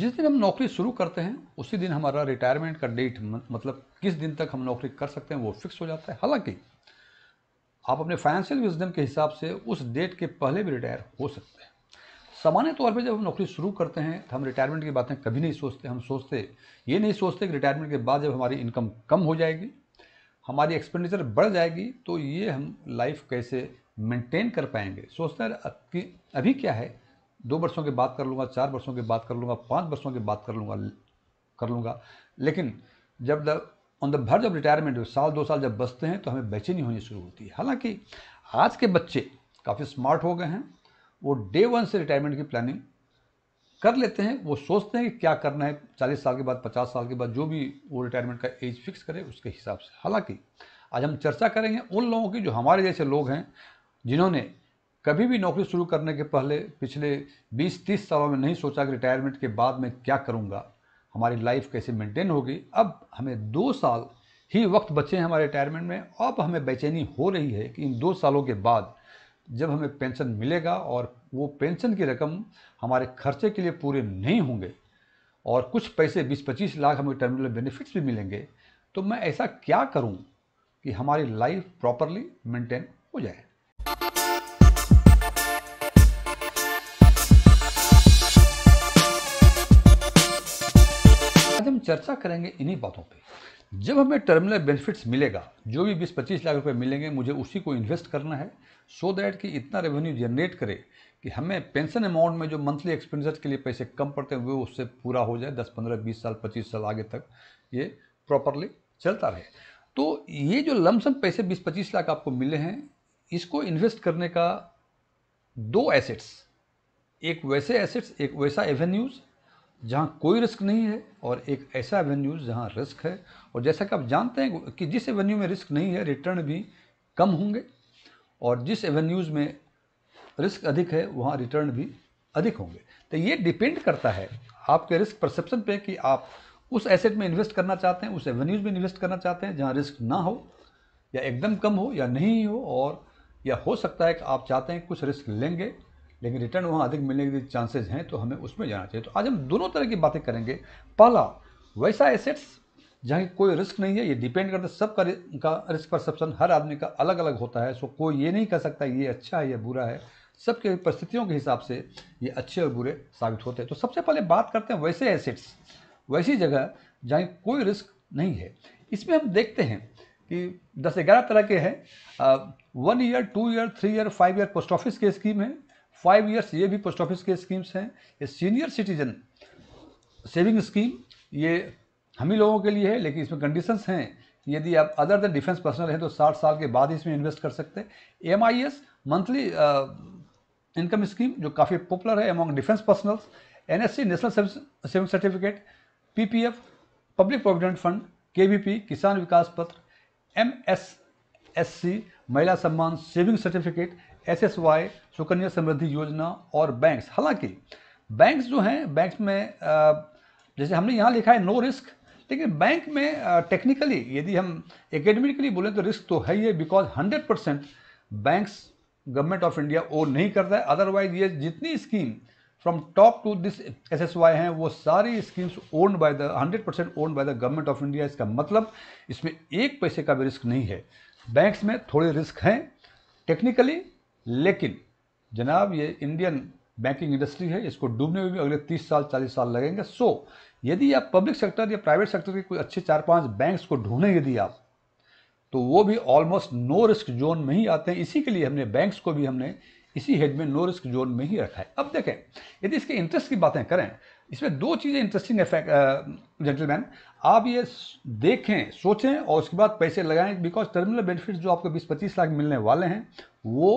जिस दिन हम नौकरी शुरू करते हैं उसी दिन हमारा रिटायरमेंट का डेट मतलब किस दिन तक हम नौकरी कर सकते हैं वो फिक्स हो जाता है हालांकि आप अपने फाइनेंशियल विजडम के हिसाब से उस डेट के पहले भी रिटायर हो सकते हैं सामान्य तौर पर जब हम नौकरी शुरू करते हैं तो हम रिटायरमेंट की बातें कभी नहीं सोचते हम सोचते ये नहीं सोचते कि रिटायरमेंट के बाद जब हमारी इनकम कम हो जाएगी हमारी एक्सपेंडिचर बढ़ जाएगी तो ये हम लाइफ कैसे मेंटेन कर पाएंगे सोचते हैं कि अभी क्या है दो वर्षों की बात कर लूँगा चार वर्षों की बात कर लूँगा पाँच वर्षों की बात कर लूँगा कर लूँगा लेकिन जब the on the verge of retirement साल दो साल जब बचते हैं तो हमें बेचैनी होनी शुरू होती है हालांकि आज के बच्चे काफ़ी स्मार्ट हो गए हैं वो डे वन से रिटायरमेंट की प्लानिंग कर लेते हैं वो सोचते हैं कि क्या करना है चालीस साल के बाद पचास साल के बाद जो भी वो रिटायरमेंट का एज फिक्स करे उसके हिसाब से हालांकि आज हम चर्चा करेंगे उन लोगों की जो हमारे जैसे लोग हैं जिन्होंने कभी भी नौकरी शुरू करने के पहले पिछले 20-30 सालों में नहीं सोचा कि रिटायरमेंट के बाद मैं क्या करूँगा हमारी लाइफ कैसे मेंटेन होगी अब हमें दो साल ही वक्त बचे हैं हमारे रिटायरमेंट में अब हमें बेचैनी हो रही है कि इन दो सालों के बाद जब हमें पेंशन मिलेगा और वो पेंशन की रकम हमारे खर्चे के लिए पूरे नहीं होंगे और कुछ पैसे 20-25 लाख हमें टर्मिनल बेनिफिट्स भी मिलेंगे तो मैं ऐसा क्या करूं कि हमारी लाइफ प्रॉपरली मेंटेन हो जाए चर्चा करेंगे इन्हीं बातों पे जब हमें टर्मिनल बेनिफिट्स मिलेगा जो भी 20-25 लाख रुपए मिलेंगे मुझे उसी को इन्वेस्ट करना है सो so दैट कि इतना रेवेन्यू जनरेट करे कि हमें पेंशन अमाउंट में जो मंथली एक्सपेंडिचर के लिए पैसे कम पड़ते हैं वो उससे पूरा हो जाए 10, 15, 20 साल 25 साल आगे तक ये प्रॉपरली चलता रहे तो ये जो लमसम पैसे बीस पच्चीस लाख आपको मिले हैं इसको इन्वेस्ट करने का दो एसेट्स एक वैसे एसेट्स एक वैसा एवेन्यूज़ जहाँ कोई रिस्क नहीं है और एक ऐसा एवेन्यू जहाँ रिस्क है और जैसा कि आप जानते हैं कि जिस एवेन्यू में रिस्क नहीं है रिटर्न भी कम होंगे और जिस एवेन्यूज़ में रिस्क अधिक है वहाँ रिटर्न भी अधिक होंगे तो ये डिपेंड करता है आपके रिस्क परसेप्शन पे कि आप उस एसेट में इन्वेस्ट करना चाहते हैं उस एवेन्यूज़ में इन्वेस्ट करना चाहते हैं जहाँ रिस्क ना हो या एकदम कम हो या नहीं हो और या हो सकता है कि आप चाहते हैं कुछ रिस्क लेंगे लेकिन रिटर्न वहाँ अधिक मिलने के चांसेज हैं तो हमें उसमें जाना चाहिए तो आज हम दोनों तरह की बातें करेंगे पहला वैसा एसेट्स जहाँ की कोई रिस्क नहीं है ये डिपेंड करता है सबका का रिस्क परसेप्शन हर आदमी का अलग अलग होता है सो कोई ये नहीं कह सकता ये अच्छा है या बुरा है सबके परिस्थितियों के हिसाब से ये अच्छे और बुरे साबित होते हैं तो सबसे पहले बात करते हैं वैसे एसेट्स वैसी जगह जहाँ कोई रिस्क नहीं है इसमें हम देखते हैं कि दस ग्यारह तरह के हैं one year two year three year five year post office की स्कीम है फाइव ईयर्स ये भी पोस्ट ऑफिस के स्कीम्स हैं ये सीनियर सिटीजन सेविंग स्कीम ये हम ही लोगों के लिए है लेकिन इसमें कंडीशंस हैं यदि आप अदर द डिफेंस पर्सनल हैं तो 60 साल के बाद ही इसमें इन्वेस्ट कर सकते हैं एम मंथली इनकम स्कीम जो काफ़ी पॉपुलर है among defence personnels N national saving certificate P public provident fund K Kisan Vikas Patra M Mahila Samman saving certificate SSY Sukanya Samriddhi Yojana और बैंक्स हालांकि बैंक्स जो हैं बैंक्स में जैसे हमने यहाँ लिखा है नो रिस्क लेकिन बैंक में टेक्निकली यदि हम एकेडमिकली बोलें तो रिस्क तो है ही है because hundred percent banks government of India own नहीं करता है अदरवाइज ये जितनी scheme from top to this S S Y हैं वो सारी schemes owned by the hundred percent owned by the government of India इसका मतलब इसमें एक पैसे का भी रिस्क नहीं है बैंक्स में थोड़े रिस्क हैं टेक्निकली लेकिन जनाब ये इंडियन बैंकिंग इंडस्ट्री है इसको डूबने में भी अगले 30 साल 40 साल लगेंगे सो यदि आप पब्लिक सेक्टर या प्राइवेट सेक्टर के कोई अच्छे चार पांच बैंक्स को ढूंढें यदि आप तो वो भी ऑलमोस्ट नो रिस्क जोन में ही आते हैं इसी के लिए हमने बैंक्स को भी हमने इसी हेड में नो रिस्क जोन में ही रखा है अब देखें यदि इसके इंटरेस्ट की बातें करें इसमें दो चीज़ें इंटरेस्टिंग है जेंटलमैन आप ये देखें सोचें और उसके बाद पैसे लगाएं बिकॉज टर्मिनल बेनिफिट्स जो आपको 20-25 लाख मिलने वाले हैं वो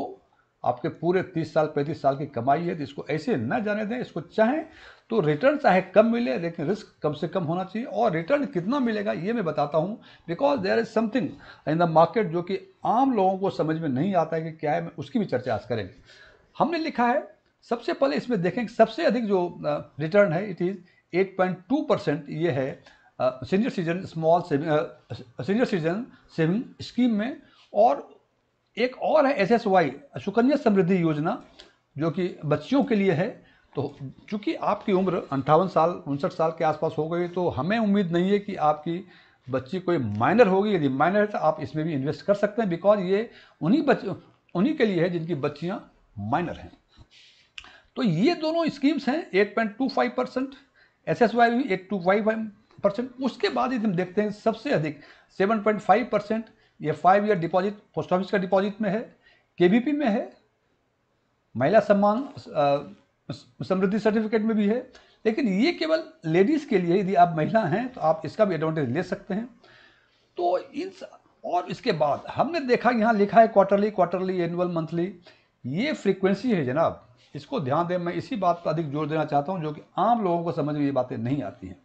आपके पूरे तीस साल पैंतीस साल की कमाई है तो इसको ऐसे न जाने दें इसको चाहें तो रिटर्न चाहे कम मिले लेकिन रिस्क कम से कम होना चाहिए और रिटर्न कितना मिलेगा ये मैं बताता हूँ because there is something in the market जो कि आम लोगों को समझ में नहीं आता है कि क्या है उसकी भी चर्चा आज करेंगे हमने लिखा है सबसे पहले इसमें देखें सबसे अधिक जो रिटर्न है it is eight point two percent ये है senior citizen small saving senior citizen saving scheme में और एक और है S S Y Sukanya Samriddhi Yojana जो कि बच्चियों के लिए है तो चूँकि आपकी उम्र अंठावन साल उनसठ साल के आसपास हो गई तो हमें उम्मीद नहीं है कि आपकी बच्ची कोई माइनर होगी यदि माइनर है तो आप इसमें भी इन्वेस्ट कर सकते हैं बिकॉज ये उन्हीं बच उन्हीं के लिए है जिनकी बच्चियाँ माइनर हैं तो ये दोनों स्कीम्स हैं eight point two five percent S S Y भी एट टू फाइव परसेंट उसके बाद यदि हम देखते हैं सबसे अधिक सेवन पॉइंट फाइव परसेंट ये five year deposit post office का डिपॉजिट में है केबीपी में है महिला सम्मान समृद्धि सर्टिफिकेट में भी है लेकिन ये केवल लेडीज़ के लिए यदि आप महिला हैं तो आप इसका भी एडवांटेज ले सकते हैं तो इन और इसके बाद हमने देखा यहाँ लिखा है क्वार्टरली क्वार्टरली एनुअल मंथली ये फ्रीक्वेंसी है जनाब इसको ध्यान दें मैं इसी बात पर अधिक जोर देना चाहता हूँ जो कि आम लोगों को समझ में ये बातें नहीं आती हैं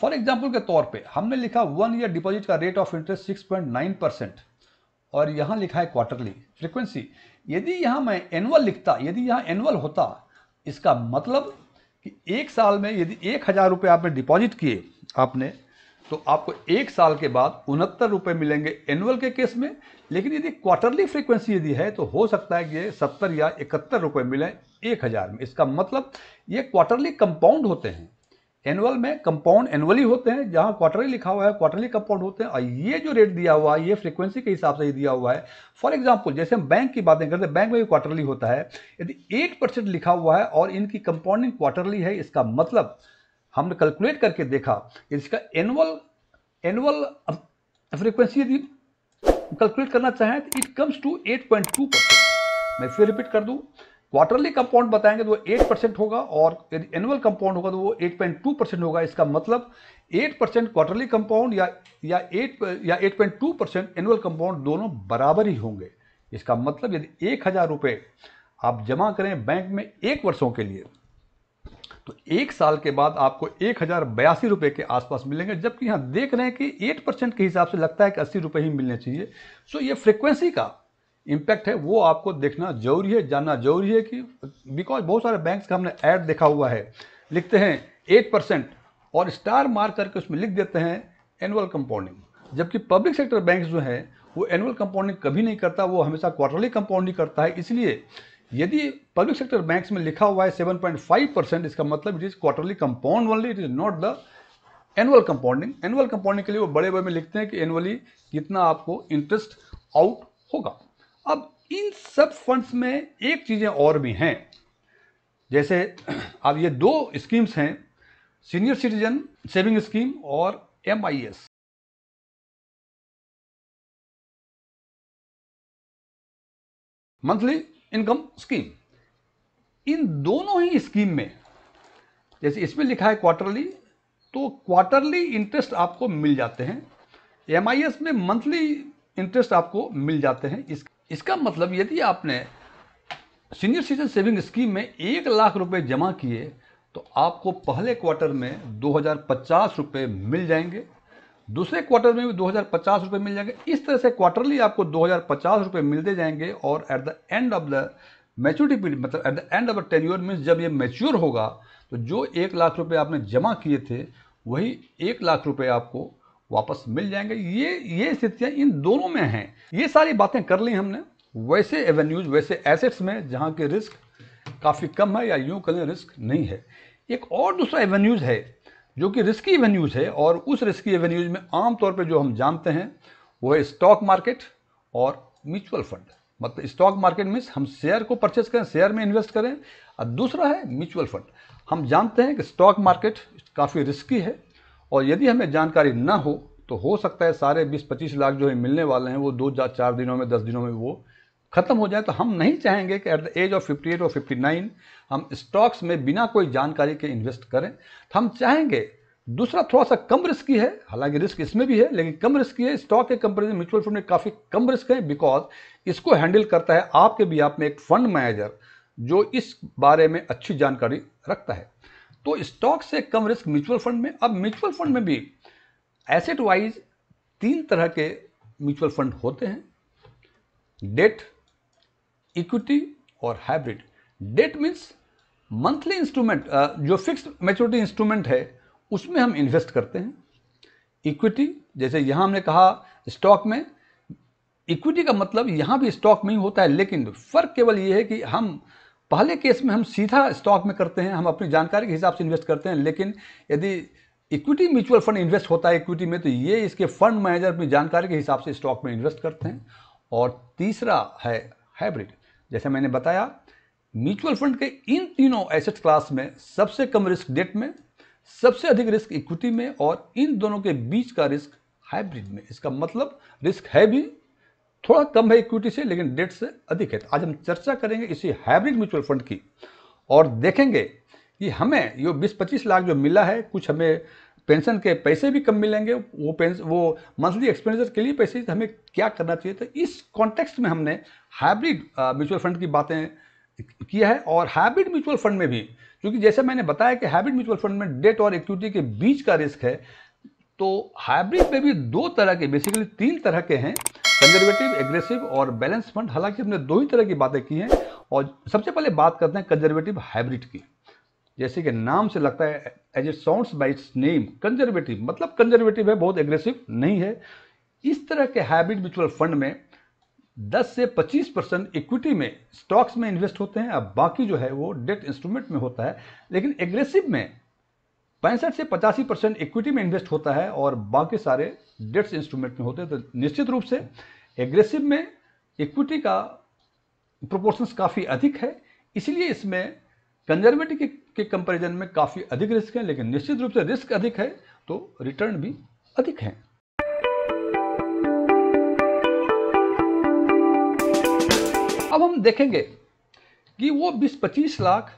फॉर एग्जाम्पल के तौर पे हमने लिखा वन ईयर डिपॉजिट का rate of interest six point nine percent और यहाँ लिखा है क्वार्टरली फ्रिक्वेंसी यदि यहाँ मैं एनुअल लिखता यदि यहाँ एनुअल होता इसका मतलब कि एक साल में यदि एक हज़ार रुपये आपने डिपॉजिट किए आपने तो आपको एक साल के बाद उनहत्तर रुपये मिलेंगे एनुअल के केस में लेकिन यदि क्वार्टरली फ्रीक्वेंसी यदि है तो हो सकता है कि ये सत्तर या इकहत्तर रुपये मिलें एक हज़ार में इसका मतलब ये क्वार्टरली कंपाउंड होते हैं एनुअल में कंपाउंड एनुअली होते हैं जहां क्वार्टरली लिखा हुआ है क्वार्टरली कंपाउंड होते हैं और ये जो रेट दिया हुआ है ये फ्रीक्वेंसी के हिसाब से ही दिया हुआ है फॉर एग्जांपल जैसे हम बैंक की बातें करते हैं बैंक में भी क्वार्टरली होता है यदि एट परसेंट लिखा हुआ है और इनकी कंपाउंडिंग क्वार्टरली है इसका मतलब हमने कैलकुलेट करके देखा इसका एनुअल एनुअल फ्रिक्वेंसी यदि कैलकुलेट करना चाहें तो इट कम्स टू एट मैं फिर रिपीट कर दूँ क्वार्टरली कंपाउंड बताएंगे तो वो एट परसेंट होगा और यदि एनुअल कंपाउंड होगा तो वो एट पॉइंट टू परसेंट होगा इसका मतलब एट परसेंट क्वार्टरली कंपाउंड या या एट या eight point two percent annual compound दोनों बराबर ही होंगे इसका मतलब यदि एक हज़ार रुपये आप जमा करें बैंक में एक वर्षों के लिए तो एक साल के बाद आपको एक हज़ार बयासी रुपये के आसपास मिलेंगे जबकि यहाँ देख रहे हैं कि एट परसेंट के हिसाब से लगता है कि अस्सी रुपये ही मिलने चाहिए सो ये फ्रिक्वेंसी का इम्पैक्ट है वो आपको देखना जरूरी है जानना जरूरी है कि बिकॉज बहुत सारे बैंक्स का हमने ऐड देखा हुआ है लिखते हैं एट परसेंट और स्टार मार्क करके उसमें लिख देते हैं एनुअल कंपाउंडिंग जबकि पब्लिक सेक्टर बैंक जो हैं वो एनुअल कंपाउंडिंग कभी नहीं करता वो हमेशा क्वार्टरली कंपाउंडिंग करता है इसलिए यदि पब्लिक सेक्टर बैंक्स में लिखा हुआ है फाइव परसेंट इसका मतलब it is quarterly compound only it is not the annual compounding annual compounding के लिए वो बड़े बड़े में लिखते हैं कि एनुअली कितना आपको इंटरेस्ट आउट होगा अब इन सब फंड्स में एक चीज़ें और भी हैं जैसे अब ये दो स्कीम्स हैं सीनियर सिटीजन सेविंग स्कीम और M I S monthly income scheme इन दोनों ही स्कीम में जैसे इसमें लिखा है क्वार्टरली तो क्वार्टरली इंटरेस्ट आपको मिल जाते हैं एम में मंथली इंटरेस्ट आपको मिल जाते हैं इसके इसका मतलब यदि आपने सीनियर सिटीजन सेविंग स्कीम में एक लाख रुपए जमा किए तो आपको पहले क्वार्टर में दो हज़ार पचास रुपये मिल जाएंगे दूसरे क्वार्टर में भी दो हज़ार पचास रुपये मिल जाएंगे इस तरह से क्वार्टरली आपको दो हज़ार पचास रुपये मिलते जाएंगे और at the end of the maturity period मतलब at the end of the tenure means जब ये मैच्योर होगा तो जो एक लाख रुपये आपने जमा किए थे वही एक लाख रुपये आपको वापस मिल जाएंगे ये ये स्थितियाँ इन दोनों में हैं ये सारी बातें कर ली हमने वैसे एवेन्यूज वैसे एसेट्स में जहाँ के रिस्क काफ़ी कम है या यूँ कहें रिस्क नहीं है एक और दूसरा एवेन्यूज है जो कि रिस्की एवेन्यूज है और उस रिस्की एवेन्यूज में आमतौर पर जो हम जानते हैं वो है स्टॉक मार्केट और म्यूचुअल फंड मतलब स्टॉक मार्केट में हम शेयर को परचेस करें शेयर में इन्वेस्ट करें और दूसरा है म्यूचुअल फंड हम जानते हैं कि स्टॉक मार्केट काफ़ी रिस्की है और यदि हमें जानकारी ना हो तो हो सकता है सारे 20-25 लाख जो है मिलने वाले हैं वो दो या चार दिनों में दस दिनों में वो ख़त्म हो जाए तो हम नहीं चाहेंगे कि एट द एज ऑफ 58 और फिफ्टी हम स्टॉक्स में बिना कोई जानकारी के इन्वेस्ट करें तो हम चाहेंगे दूसरा थोड़ा सा कम रिस्क है हालांकि रिस्क इसमें भी है लेकिन कम रिस्क है स्टॉक के कंपेरिजन म्यूचुअल फंड में काफ़ी कम रिस्क है बिकॉज इसको हैंडल करता है आपके भी आप में एक फंड मैनेजर जो इस बारे में अच्छी जानकारी रखता है तो स्टॉक से कम रिस्क म्यूचुअल फंड में अब म्यूचुअल फंड में भी एसेट वाइज तीन तरह के म्यूचुअल फंड होते हैं डेट इक्विटी और hybrid debt means monthly instrument जो फिक्स मेच्योरिटी इंस्ट्रूमेंट है उसमें हम इन्वेस्ट करते हैं इक्विटी जैसे यहां हमने कहा स्टॉक में इक्विटी का मतलब यहां भी स्टॉक में ही होता है लेकिन फ़र्क केवल यह है कि हम पहले केस में हम सीधा स्टॉक में करते हैं हम अपनी जानकारी के हिसाब से इन्वेस्ट करते हैं लेकिन यदि इक्विटी म्यूचुअल फंड इन्वेस्ट होता है इक्विटी में तो ये इसके फंड मैनेजर अपनी जानकारी के हिसाब से स्टॉक में इन्वेस्ट करते हैं और तीसरा है हाइब्रिड जैसे मैंने बताया म्यूचुअल फंड के इन तीनों एसेट क्लास में सबसे कम रिस्क डेट में सबसे अधिक रिस्क इक्विटी में और इन दोनों के बीच का रिस्क हाइब्रिड में इसका मतलब रिस्क है भी थोड़ा कम है इक्विटी से लेकिन डेट से अधिक है तो आज हम चर्चा करेंगे इसी हाइब्रिड म्यूचुअल फंड की और देखेंगे कि हमें ये बीस पच्चीस लाख जो मिला है कुछ हमें पेंशन के पैसे भी कम मिलेंगे वो पेंस वो मंथली एक्सपेंडिचर के लिए पैसे तो हमें क्या करना चाहिए तो इस कॉन्टेक्स्ट में हमने हाइब्रिड म्यूचुअल फंड की बातें किया है और हाइब्रिड म्यूचुअल फंड में भी क्योंकि जैसे मैंने बताया कि हाइब्रिड म्यूचुअल फंड में डेट और इक्विटी के बीच का रिस्क है तो हाइब्रिड में भी दो तरह के बेसिकली तीन तरह के हैं कंजर्वेटिव एग्रेसिव और बैलेंस फंड हालांकि हमने दो ही तरह की बातें की हैं और सबसे पहले बात करते हैं कंजर्वेटिव हाइब्रिड की जैसे कि नाम से लगता है as a sound by its name conservative मतलब कंजर्वेटिव है बहुत एग्रेसिव नहीं है इस तरह के हाइब्रिड म्यूचुअल फंड में 10 से 25 परसेंट इक्विटी में स्टॉक्स में इन्वेस्ट होते हैं और बाकी जो है वो डेट इंस्ट्रूमेंट में होता है लेकिन एग्रेसिव में पैंसठ से पचासी परसेंट इक्विटी में इन्वेस्ट होता है और बाकी सारे डेट्स इंस्ट्रूमेंट में होते हैं तो निश्चित रूप से एग्रेसिव में इक्विटी का प्रोपोर्शंस काफ़ी अधिक है इसलिए इसमें कंजर्वेटिव के, के कंपैरिजन में काफ़ी अधिक रिस्क है लेकिन निश्चित रूप से रिस्क अधिक है तो रिटर्न भी अधिक है अब हम देखेंगे कि वो 20-25 लाख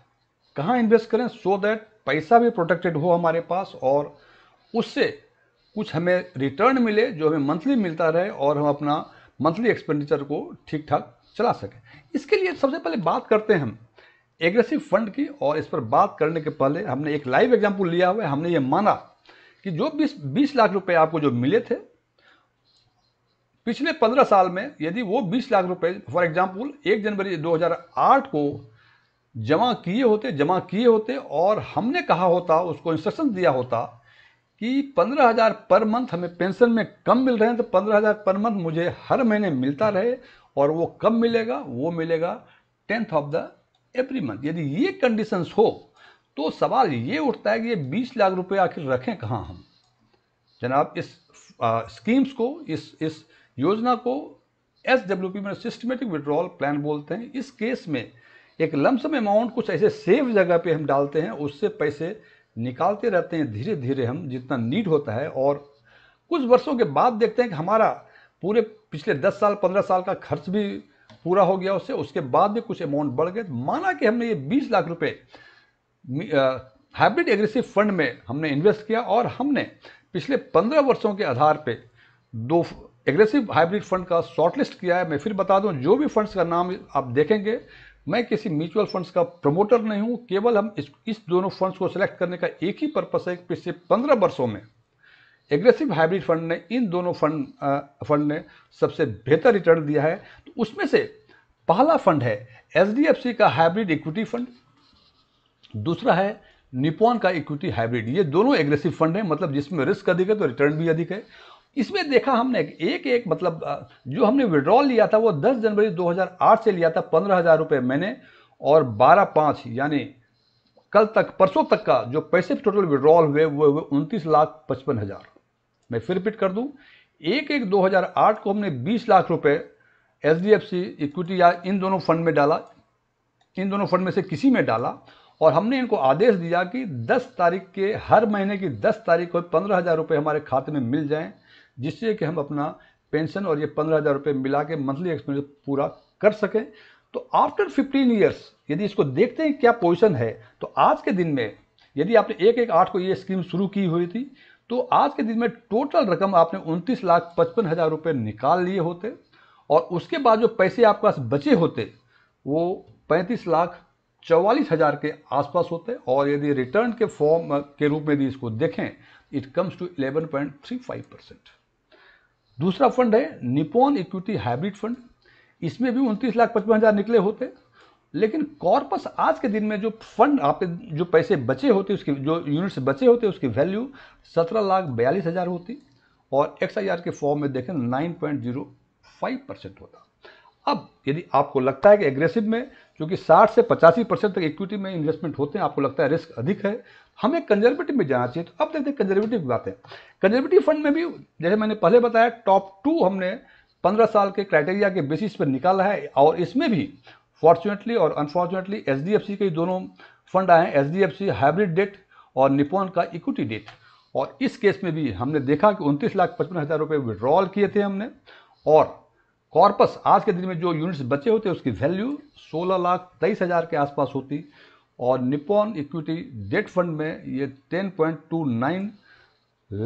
कहाँ इन्वेस्ट करें सो so दैट पैसा भी प्रोटेक्टेड हो हमारे पास और उससे कुछ हमें रिटर्न मिले जो हमें मंथली मिलता रहे और हम अपना मंथली एक्सपेंडिचर को ठीक ठाक चला सकें इसके लिए सबसे पहले बात करते हैं हम एग्रेसिव फंड की और इस पर बात करने के पहले हमने एक लाइव एग्जाम्पल लिया हुआ है हमने ये माना कि जो बीस बीस लाख रुपये आपको जो मिले थे पिछले पंद्रह साल में यदि वो बीस लाख रुपए फॉर एग्जाम्पल एक जनवरी 2008 को जमा किए होते जमा किए होते और हमने कहा होता उसको इंस्ट्रक्शन दिया होता कि पंद्रह हज़ार पर मंथ हमें पेंशन में कम मिल रहे हैं तो पंद्रह हज़ार पर मंथ मुझे हर महीने मिलता रहे और वो कब मिलेगा वो मिलेगा tenth of the every month यदि ये कंडीशंस हो तो सवाल ये उठता है कि ये बीस लाख रुपए आखिर रखें कहाँ हम जनाब इस आ, स्कीम्स को इस इस योजना को एस डब्ल्यू पी में सिस्टमेटिक विड्रॉल प्लान बोलते हैं इस केस में एक लमसम अमाउंट कुछ ऐसे सेफ जगह पे हम डालते हैं उससे पैसे निकालते रहते हैं धीरे धीरे हम जितना नीड होता है और कुछ वर्षों के बाद देखते हैं कि हमारा पूरे पिछले दस साल पंद्रह साल का खर्च भी पूरा हो गया उससे उसके बाद भी कुछ अमाउंट बढ़ गए माना कि हमने ये बीस लाख रुपये हाइब्रिड एग्रेसिव फंड में हमने इन्वेस्ट किया और हमने पिछले पंद्रह वर्षों के आधार पर दो एग्रेसिव हाइब्रिड फंड का शॉर्टलिस्ट किया है मैं फिर बता दूं जो भी फंड्स का नाम आप देखेंगे मैं किसी म्यूचुअल फंड्स का प्रमोटर नहीं हूं केवल हम इस, इस दोनों फंड्स को सिलेक्ट करने का एक ही पर्पस है पिछले पंद्रह वर्षों में एग्रेसिव हाइब्रिड फंड ने इन दोनों फंड फंड ने सबसे बेहतर रिटर्न दिया है तो उसमें से पहला फंड है एच का हाइब्रिड इक्विटी फंड दूसरा है निपोन का इक्विटी हाइब्रिड ये दोनों एग्रेसिव फंड है मतलब जिसमें रिस्क अधिक है तो रिटर्न भी अधिक है इसमें देखा हमने एक एक मतलब जो हमने विड्रॉल लिया था वो 10 जनवरी 2008 से लिया था पंद्रह हज़ार रुपये मैंने और बारह पाँच यानी कल तक परसों तक का जो पैसे टोटल विड्रॉल हुए वो हुए उनतीस लाख पचपन हज़ार मैं फिर रिपीट कर दूं एक एक 2008 को हमने 20 लाख रुपए H D F C equity या इन दोनों फंड में डाला इन दोनों फंड में से किसी में डाला और हमने इनको आदेश दिया कि 10 तारीख के हर महीने की 10 तारीख को पंद्रह हज़ार रुपये हमारे खाते में मिल जाएं जिससे कि हम अपना पेंशन और ये पंद्रह हज़ार रुपये मिला के मंथली एक्सपेंस पूरा कर सकें तो आफ्टर फिफ्टीन ईयर्स यदि इसको देखते हैं क्या पोजिशन है तो आज के दिन में यदि आपने एक एक आठ को ये स्कीम शुरू की हुई थी तो आज के दिन में टोटल रकम आपने उनतीस लाख पचपन हज़ार रुपये निकाल लिए होते और उसके बाद जो पैसे आपके पास बचे होते वो पैंतीस लाख चौवालीस हज़ार के आसपास होते और यदि रिटर्न के फॉर्म के रूप में यदि इसको देखें it comes to point three five percent दूसरा फंड है निपोन इक्विटी हाइब्रिड फंड इसमें भी उनतीस लाख पचपन हज़ार निकले होते लेकिन कॉर्पस आज के दिन में जो फंड आप जो पैसे बचे होते उसकी जो यूनिट्स बचे होते उसकी वैल्यू सत्रह लाख बयालीस हज़ार होती और एक्स आई आर के फॉर्म में देखें nine point zero five percent होता अब यदि आपको लगता है कि एग्रेसिव में क्योंकि 60 से पचासी परसेंट तक इक्विटी में इन्वेस्टमेंट होते हैं आपको लगता है रिस्क अधिक है हमें कंजर्वेटिव में जाना चाहिए तो अब देखते हैं कंजर्वेटिव की बात है कंजर्वेटिव फंड में भी जैसे मैंने पहले बताया टॉप टू हमने पंद्रह साल के क्राइटेरिया के बेसिस पर निकाला है और इसमें भी फॉर्चुनेटली और अनफॉर्चुनेटली एच के दोनों फंड आए हैं एच हाइब्रिड डेट और निपॉन का इक्विटी डेट और इस केस में भी हमने देखा कि उनतीस लाख पचपन हज़ार रुपये विड्रॉल किए थे हमने और कॉर्पस आज के दिन में जो यूनिट्स बचे होते उसकी वैल्यू सोलह लाख तेईस हज़ार के आसपास होती और निपॉन इक्विटी डेट फंड में ये 10.29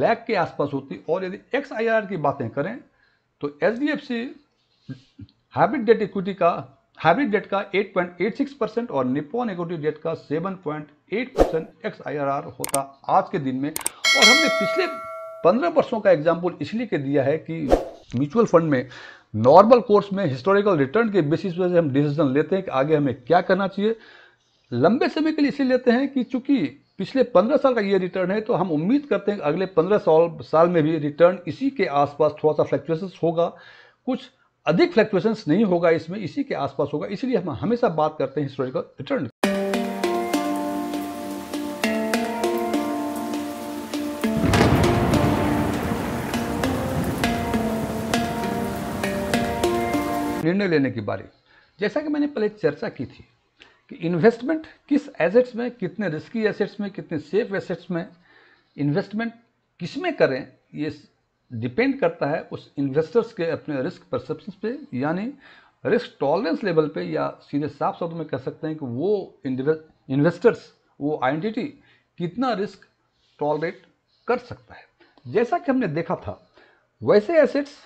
लाख के आसपास होती और यदि एक्स आर की बातें करें तो H D F C hybrid debt equity का हाइब्रिड डेट का 8.86 परसेंट और निपॉन इक्विटी डेट का 7.8 परसेंट एक्स आर होता आज के दिन में और हमने पिछले 15 वर्षों का एग्जाम्पल इसलिए के दिया है कि म्यूचुअल फंड में नॉर्मल कोर्स में हिस्टोरिकल रिटर्न के बेसिस पर हम डिसीजन लेते हैं कि आगे हमें क्या करना चाहिए लंबे समय के लिए इसलिए लेते हैं कि चूंकि पिछले पंद्रह साल का ये रिटर्न है तो हम उम्मीद करते हैं कि अगले पंद्रह साल साल में भी रिटर्न इसी के आसपास थोड़ा सा फ्लैक्चुएशन होगा कुछ अधिक फ्लैक्चुएशंस नहीं होगा इसमें इसी के आसपास होगा इसलिए हम हमेशा बात करते हैं हिस्टोरिकल रिटर्न निर्णय लेने की बारी जैसा कि मैंने पहले चर्चा की थी कि इन्वेस्टमेंट किस एसेट्स में कितने रिस्की एसेट्स में कितने सेफ एसेट्स में इन्वेस्टमेंट किस में करें ये डिपेंड करता है उस इन्वेस्टर्स के अपने रिस्क परसेप्शन पे यानी रिस्क टॉलरेंस लेवल पे या सीधे साफ शब्द में कह सकते हैं कि वो इन्वेस्टर्स वो आइडेंटिटी कितना रिस्क टॉलरेट कर सकता है जैसा कि हमने देखा था वैसे एसेट्स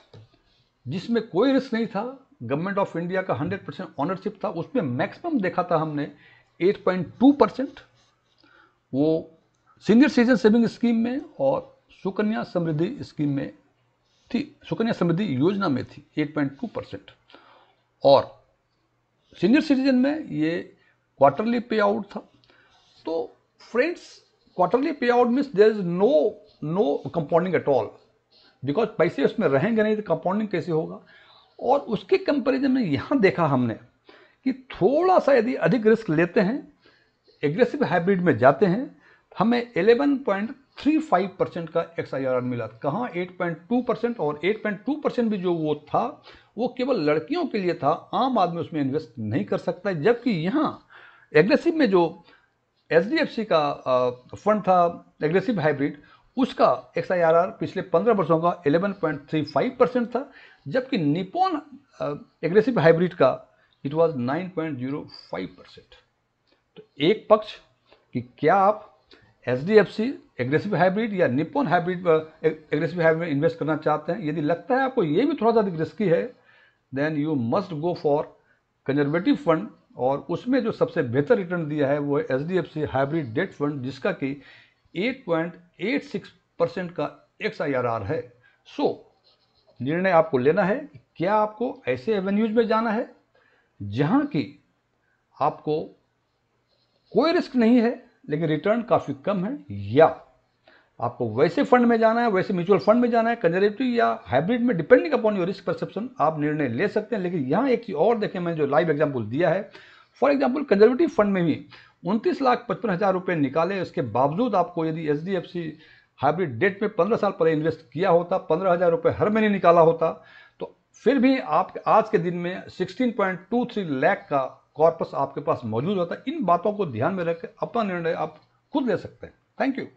जिसमें कोई रिस्क नहीं था गवर्नमेंट ऑफ इंडिया का 100 परसेंट ऑनरशिप था उसमें मैक्सिमम देखा था हमने 8.2 परसेंट वो सीनियर सिटीजन सेविंग स्कीम में और सुकन्या समृद्धि स्कीम में थी सुकन्या समृद्धि योजना में थी 8.2 परसेंट और सीनियर सिटीजन में ये क्वार्टरली पे आउट था तो friends quarterly pay out means there is no no compounding at all because पैसे उसमें रहेंगे नहीं तो कंपाउंडिंग कैसे होगा और उसके कंपेरिजन में यहाँ देखा हमने कि थोड़ा सा यदि अधिक रिस्क लेते हैं एग्रेसिव हाइब्रिड में जाते हैं हमें 11.35 परसेंट का एक्स मिला कहाँ 8.2 परसेंट और 8.2 परसेंट भी जो वो था वो केवल लड़कियों के लिए था आम आदमी उसमें इन्वेस्ट नहीं कर सकता जबकि यहाँ एग्रेसिव में जो एच का फंड था एग्रेसिव हाइब्रिड उसका एक्स आई आर आर पिछले पंद्रह वर्षों का 11.35 परसेंट था जबकि निपोन एग्रेसिव हाइब्रिड का इट वाज 9.05 परसेंट तो एक पक्ष कि क्या आप H D F C aggressive hybrid या Nippon hybrid aggressive hybrid invest करना चाहते हैं यदि लगता है आपको ये भी थोड़ा सा रिस्की है then you must go for conservative fund और उसमें जो सबसे बेहतर रिटर्न दिया है वो है H D F C hybrid debt fund जिसका कि 8.86 परसेंट का एक्स है सो so, निर्णय आपको लेना है क्या आपको ऐसे एवेन्यूज में जाना है जहां की आपको कोई रिस्क नहीं है लेकिन रिटर्न काफ़ी कम है या आपको वैसे फंड में जाना है वैसे म्यूचुअल फंड में जाना है कंजर्वेटिव या हाइब्रिड में depending upon your risk perception आप निर्णय ले सकते हैं लेकिन यहां एक चीज़ और देखें मैंने जो लाइव एग्जाम्पल दिया है फॉर एग्जाम्पल कंजर्वेटिव फंड में भी उनतीस लाख पचपन हज़ार रुपये निकाले उसके बावजूद आपको यदि H D F C hybrid debt में पंद्रह साल पहले इन्वेस्ट किया होता पंद्रह हज़ार रुपये हर महीने निकाला होता तो फिर भी आप आज के दिन में sixteen point two three lakh का कॉर्पस आपके पास मौजूद होता है इन बातों को ध्यान में रखकर अपना निर्णय आप खुद ले सकते हैं थैंक यू